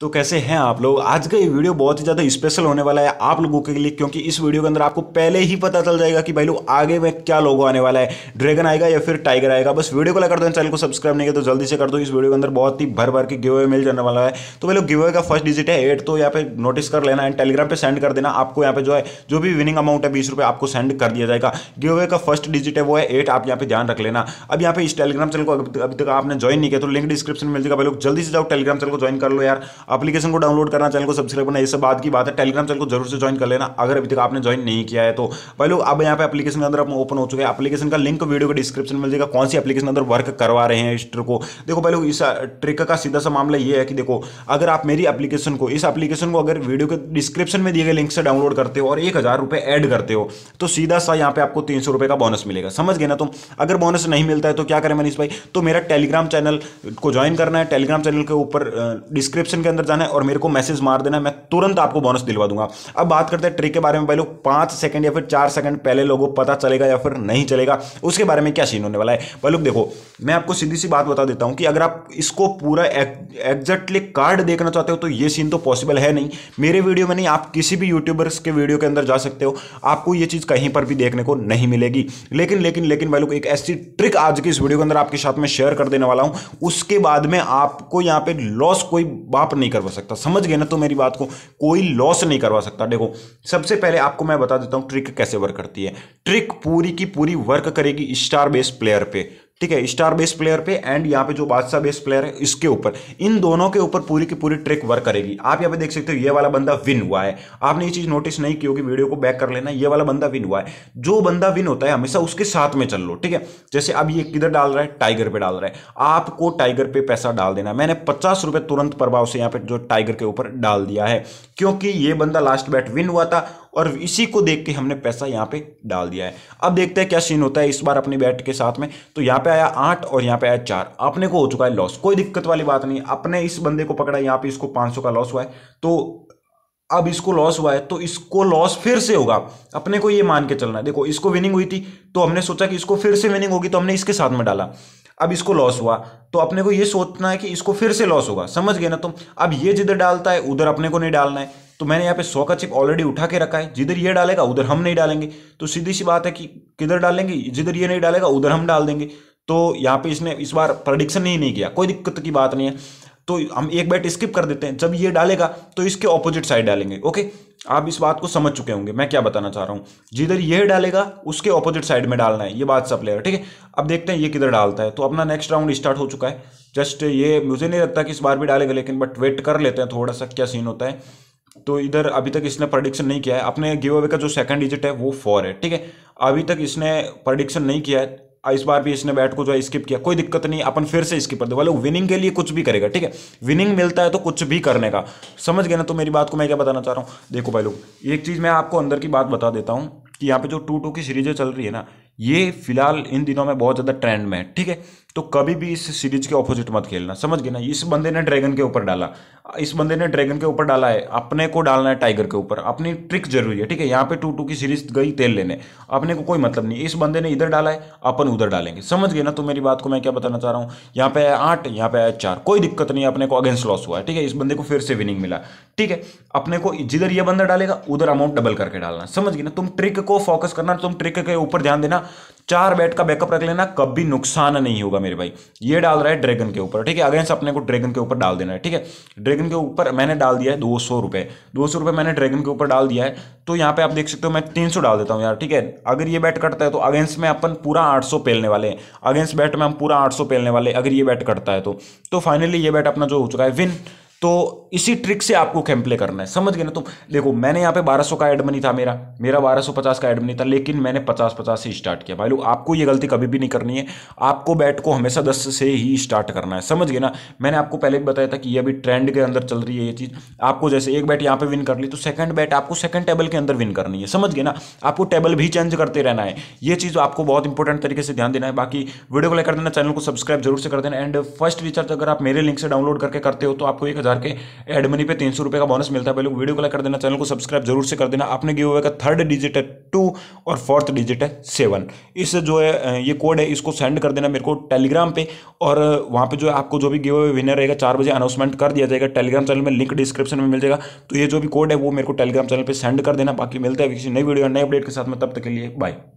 तो कैसे हैं आप लोग आज का ये वीडियो बहुत ही ज़्यादा स्पेशल होने वाला है आप लोगों के लिए क्योंकि इस वीडियो के अंदर आपको पहले ही पता चल जाएगा कि भाई लोग आगे में क्या लोगो आने वाला है ड्रैगन आएगा या फिर टाइगर आएगा बस वीडियो को लगा दो चैनल को सब्सक्राइब नहीं किया तो जल्दी से कर दो इस वीडियो के अंदर बहुत ही भर भर के गिवे मिल जाने वाला है तो भाई लोग गिवे का फर्स्ट डिजिट है एट तो यहाँ पे नोटिस कर लेना एंड टेलीग्राम पर सेंड कर देना आपको यहाँ पे जो है जो भी विनिंग अमाउंट है बीस आपको सेंड कर दिया जाएगा गिवे का फर्स्ट डिजिट है वो है एट आप यहाँ पे ध्यान रख लेना अब यहाँ पे इस टेलीग्राम चैनल को अभी तक आपने ज्वाइन नहीं किया तो लिंक डिस्क्रिप्शन मिल जाएगा भाई लोग जल्दी से जाओ टेलीग्राम चैनल को ज्वाइन कर लो यार अपलीकेशन को डाउनलोड करना चैनल को सब्सक्राइब करना ये सब बात की बात है टेलीग्राम चैनल को जरूर से ज्वाइन कर लेना अगर अभी तक आपने ज्वाइन नहीं किया है तो भाई लोग अब यहाँ पे अपलीकेशन के अंदर आप ओपन हो चुके हैं अपलीकेशन का लिंक वीडियो के डिस्क्रिप्शन मिल जाएगा कौन सी अपलीकेशन अंदर वर्क करवा रहे हैं इस ट्रिक को देखो भाई लोग इस ट्रिक का सीधा सा मामला ये है कि देखो अगर आप मेरी अपलीकेशन को इस अपलीकेशन को अगर वीडियो के डिस्क्रिप्शन में दिए गए लिंक से डाउनलोड करते हो और एक हज़ार रुपये ऐड करते हो तो सीधा सा यहाँ पे आपको तीन सौ रुपये का बोनस मिलेगा समझ गए ना तुम अगर बोनस नहीं मिलता है तो क्या करें मनीष भाई तो मेरा टेलीग्राम चैनल को ज्वाइन करना है टेलीग्राम चैनल के ऊपर डिस्क्रिप्शन के अंदर जाना है और मेरे को मैसेज मार देना मैं तुरंत आपको बोनस दिलवा दूंगा अब बात करते हैं ट्रिक के बारे में पहले पांच सेकंड या फिर चार सेकंड पहले लोगों को पता चलेगा या फिर नहीं चलेगा उसके बारे में क्या सीन होने वाला है पहलू देखो मैं आपको सीधी सी बात बता देता हूं कि अगर आप इसको पूरा एग्जैक्टली कार्ड देखना चाहते हो तो ये सीन तो पॉसिबल है नहीं मेरे वीडियो में नहीं आप किसी भी यूट्यूबर्स के वीडियो के अंदर जा सकते हो आपको ये चीज़ कहीं पर भी देखने को नहीं मिलेगी लेकिन लेकिन लेकिन भाई लोग एक ऐसी ट्रिक आज की इस वीडियो के अंदर आपके साथ में शेयर कर देने वाला हूं उसके बाद में आपको यहां पे लॉस कोई बाप नहीं नहीं करवा सकता समझ गए ना तो मेरी बात को कोई लॉस नहीं करवा सकता देखो सबसे पहले आपको मैं बता देता हूं ट्रिक कैसे वर्क करती है ट्रिक पूरी की पूरी वर्क करेगी स्टार बेस प्लेयर पे ठीक है स्टार बेस प्लेयर पे एंड यहाँ पे जो बादशाह बेस प्लेयर है इसके ऊपर इन दोनों के ऊपर पूरी की पूरी ट्रिक वर्क करेगी आप यहाँ पे देख सकते हो ये वाला बंदा विन हुआ है आपने ये चीज नोटिस नहीं की होगी वीडियो को बैक कर लेना ये वाला बंदा विन हुआ है जो बंदा विन होता है हमेशा उसके साथ में चल लो ठीक है जैसे अब ये किधर डाल रहा है टाइगर पे डाल रहा है आपको टाइगर पे पैसा डाल देना मैंने पचास तुरंत प्रभाव से यहाँ पे जो टाइगर के ऊपर डाल दिया है क्योंकि ये बंदा लास्ट बैट विन हुआ था और इसी को देख के हमने पैसा यहाँ पे डाल दिया है अब देखते हैं क्या सीन होता है इस बार अपने बैट के साथ में तो यहाँ पे आया आठ और यहाँ पे आया चार अपने को हो चुका है लॉस कोई दिक्कत वाली बात नहीं अपने इस बंदे को पकड़ा यहाँ पे इसको पाँच का लॉस हुआ है तो अब इसको लॉस हुआ है तो इसको लॉस फिर से होगा अपने को ये मान के चलना है देखो इसको विनिंग हुई थी तो हमने सोचा कि इसको फिर से विनिंग होगी तो हमने इसके साथ में डाला अब इसको लॉस हुआ तो अपने को ये सोचना है कि इसको फिर से लॉस होगा समझ गए ना तुम अब ये जिधर डालता है उधर अपने को नहीं डालना है तो मैंने यहाँ पे सौ का चिप ऑलरेडी उठा के रखा है जिधर ये डालेगा उधर हम नहीं डालेंगे तो सीधी सी बात है कि किधर डालेंगे जिधर ये नहीं डालेगा उधर हम डाल देंगे तो यहाँ पे इसने इस बार प्रडिक्शन ही नहीं, नहीं किया कोई दिक्कत की बात नहीं है तो हम एक बैट स्किप कर देते हैं जब ये डालेगा तो इसके ऑपोजिट साइड डालेंगे ओके आप इस बात को समझ चुके होंगे मैं क्या बताना चाह रहा हूँ जिधर ये डालेगा उसके ऑपोजिट साइड में डालना है ये बात सब प्लेयर ठीक है अब देखते हैं ये किधर डालता है तो अपना नेक्स्ट राउंड स्टार्ट हो चुका है जस्ट ये मुझे नहीं लगता कि इस बार भी डालेगा लेकिन बट वेट कर लेते हैं थोड़ा सा क्या सीन होता है तो इधर अभी तक इसने प्रडिक्शन नहीं किया है अपने गिव अवे का जो सेकंड डिजिट है वो फोर है ठीक है अभी तक इसने प्रडिक्शन नहीं किया है इस बार भी इसने बैट को जो है स्किप किया कोई दिक्कत नहीं अपन फिर से स्किप कर दे वाले विनिंग के लिए कुछ भी करेगा ठीक है विनिंग मिलता है तो कुछ भी करने का समझ गए ना तो मेरी बात को मैं क्या बताना चाह रहा हूँ देखो भाई लोग एक चीज़ मैं आपको अंदर की बात बता देता हूँ कि यहाँ पे जो टू टू की सीरीजें चल रही है ना ये फिलहाल इन दिनों में बहुत ज़्यादा ट्रेंड में है ठीक है तो कभी भी इस सीरीज के ऑपोजिट मत खेलना समझ गए ना इस बंदे ने ड्रैगन के ऊपर डाला इस बंदे ने ड्रैगन के ऊपर डाला है अपने को डालना है टाइगर के ऊपर अपनी ट्रिक जरूरी है ठीक है यहाँ पे टू टू की सीरीज गई तेल लेने अपने को कोई मतलब नहीं इस बंदे ने इधर डाला है अपन उधर डालेंगे समझ गए ना तो मेरी बात को मैं क्या बताना चाह रहा हूँ यहाँ पे आया आठ यहाँ पे आया चार कोई दिक्कत नहीं अपने को अगेंस्ट लॉस हुआ है ठीक है इस बंदे को फिर से विनिंग मिला ठीक है अपने को जिधर यह बंदा डालेगा उधर अमाउंट डबल करके डालना समझ गए ना तुम ट्रिक को फोकस करना तुम ट्रिक के ऊपर ध्यान देना चार बैट का बैकअप रख लेना कभी नुकसान नहीं होगा मेरे भाई ये डाल रहा है ड्रैगन के ऊपर ठीक है अगेंस्ट अपने को ड्रैगन के ऊपर डाल देना है ठीक है ड्रैगन के ऊपर मैंने डाल दिया है दो सौ रुपये दो सौ रुपये मैंने ड्रैगन के ऊपर डाल दिया है तो यहाँ पे आप देख सकते हो मैं तीन सौ डाल देता हूँ यार ठीक है अगर ये बैट कटता है तो अगेंस्ट में अपन पूरा आठ सौ पेलने वाले हैं अगेंस्ट बैट में हम पूरा आठ सौ पेलने वाले अगर ये बैट करता है तो।, तो फाइनली ये बैट अपना जो हो चुका है विन तो इसी ट्रिक से आपको कैम प्ले करना है समझ गए ना तुम देखो मैंने यहाँ पे 1200 का एड मनी था मेरा मेरा 1250 का एड मनी था लेकिन मैंने 50 50 से स्टार्ट किया भाई लोग आपको ये गलती कभी भी नहीं करनी है आपको बैट को हमेशा 10 से ही स्टार्ट करना है समझ गए ना मैंने आपको पहले भी बताया था कि ये अभी ट्रेंड के अंदर चल रही है ये चीज़ आपको जैसे एक बैट यहाँ पर विन कर ली तो सेकंड बैट आपको सेकंड टेबल के अंदर विन करनी है समझ गए ना आपको टेबल भी चेंज करते रहना है ये चीज़ आपको बहुत इंपॉर्टेंट तरीके से ध्यान देना है बाकी वीडियो को लाइक कर देना चैनल को सब्सक्राइब जरूर से कर देना एंड फर्स्ट रिचार्ज अगर आप मेरे लिंक से डाउनलोड करके करते हो तो आपको एक हज़ार के एडमनी पे तीन सौ रुपये का बोनस मिलता है पहले वीडियो को लाइक कर देना चैनल को सब्सक्राइब जरूर से कर देना आपने गिव अवे का थर्ड डिजिट है टू और फोर्थ डिजिट है सेवन इस जो है ये कोड है इसको सेंड कर देना मेरे को टेलीग्राम पे और वहाँ पे जो है आपको जो भी गिव अवे विनर रहेगा चार बजे अनाउंसमेंट कर दिया जाएगा टेलीग्राम चैनल में लिंक डिस्क्रिप्शन में मिल जाएगा तो ये जो भी कोड है वो मेरे को टेलीग्राम चैनल पर सेंड कर देना बाकी मिलता है किसी नई वीडियो नए अपडेट के साथ में तब तक के लिए बाय